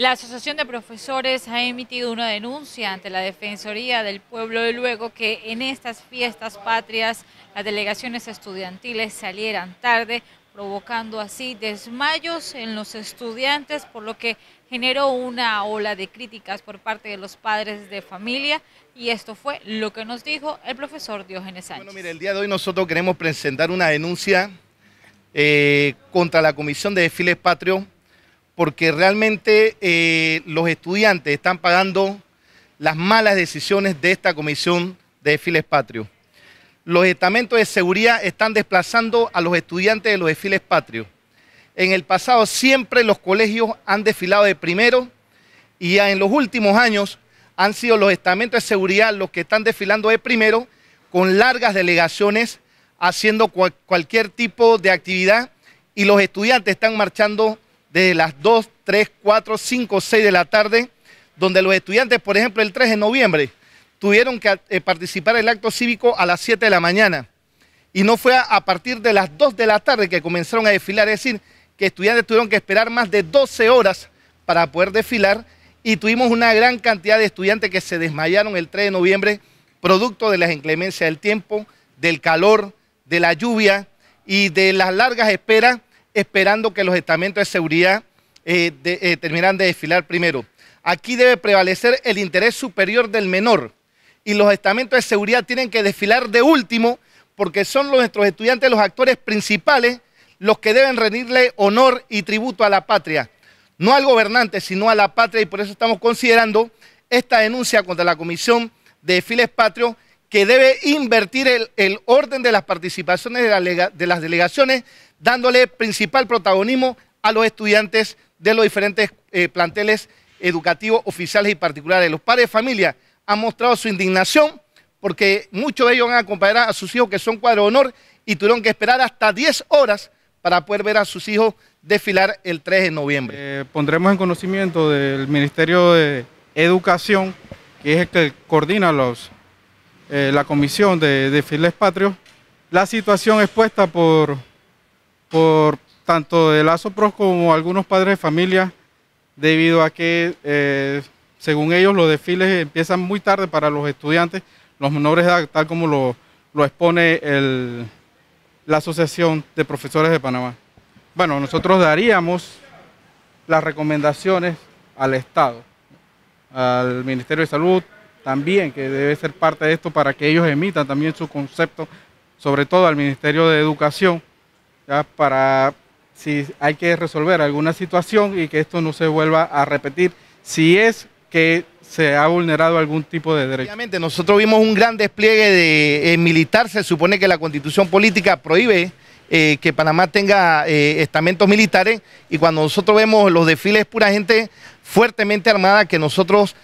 La Asociación de Profesores ha emitido una denuncia ante la Defensoría del Pueblo de luego que en estas fiestas patrias las delegaciones estudiantiles salieran tarde, provocando así desmayos en los estudiantes, por lo que generó una ola de críticas por parte de los padres de familia y esto fue lo que nos dijo el profesor Diógenes Sánchez. Bueno, mire, el día de hoy nosotros queremos presentar una denuncia eh, contra la Comisión de Desfiles Patrios porque realmente eh, los estudiantes están pagando las malas decisiones de esta comisión de desfiles patrios. Los estamentos de seguridad están desplazando a los estudiantes de los desfiles patrios. En el pasado siempre los colegios han desfilado de primero y en los últimos años han sido los estamentos de seguridad los que están desfilando de primero con largas delegaciones haciendo cualquier tipo de actividad y los estudiantes están marchando de las 2, 3, 4, 5, 6 de la tarde, donde los estudiantes, por ejemplo, el 3 de noviembre, tuvieron que eh, participar en el acto cívico a las 7 de la mañana. Y no fue a, a, partir de las 2 de la tarde que comenzaron a desfilar, es decir, que estudiantes tuvieron que esperar más de 12 horas para poder desfilar y tuvimos una gran cantidad de estudiantes que se desmayaron el 3 de noviembre, producto de las inclemencias del tiempo, del calor, de la lluvia y de las largas esperas esperando que los estamentos de seguridad eh, eh, terminan de, de desfilar primero. Aquí debe prevalecer el interés superior del menor y los estamentos de seguridad tienen que desfilar de último porque son nuestros estudiantes los actores principales los que deben rendirle honor y tributo a la patria. No al gobernante, sino a la patria y por eso estamos considerando esta denuncia contra la Comisión de Desfiles Patrios que debe invertir el, orden de las participaciones de las delegaciones dándole principal protagonismo a los estudiantes de los diferentes eh, planteles educativos oficiales y particulares. Los padres de familia han mostrado su indignación porque muchos de ellos van a acompañar a sus hijos que son cuadro de honor y tuvieron que esperar hasta 10 horas para poder ver a sus hijos desfilar el 3 de noviembre. Eh, pondremos en conocimiento del Ministerio de Educación, que es el que coordina los, eh, la comisión de desfiles patrios, la situación expuesta por por tanto de Lazo como algunos padres de familia, debido a que, eh, según ellos, los desfiles empiezan muy tarde para los estudiantes, los menores tal como lo, lo expone el, la Asociación de Profesores de Panamá. Bueno, nosotros daríamos las recomendaciones al Estado, al Ministerio de Salud, también, que debe ser parte de esto para que ellos emitan también su concepto, sobre todo al Ministerio de Educación, para si hay que resolver alguna situación y que esto no se vuelva a repetir, si es que se ha vulnerado algún tipo de derecho. nosotros vimos un gran despliegue de eh, militar, se supone que la constitución política prohíbe eh, que Panamá tenga eh, estamentos militares y cuando nosotros vemos los desfiles pura gente fuertemente armada que nosotros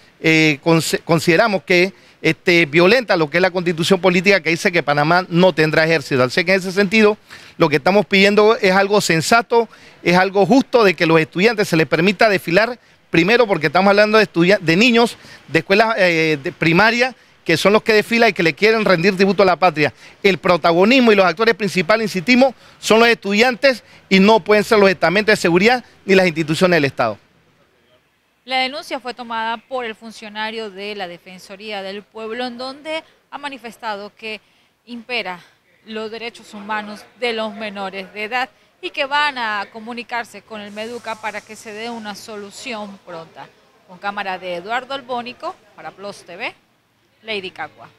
consideramos que este, violenta lo que es la constitución política que dice que Panamá no tendrá ejército. Así que en ese sentido, lo que estamos pidiendo es algo sensato, es algo justo de que los estudiantes se les permita desfilar, primero porque estamos hablando de, de niños de escuelas eh, primarias que son los que desfilan y que le quieren rendir tributo a la patria. El protagonismo y los actores principales, insistimos, son los estudiantes y no pueden ser los estamentos de seguridad ni las instituciones del Estado. La denuncia fue tomada por el funcionario de la Defensoría del Pueblo, en donde ha manifestado que impera los derechos humanos de los menores de edad y que van a comunicarse con el Meduca para que se dé una solución pronta. Con cámara de Eduardo Albónico para PLOS TV, Lady Cacua.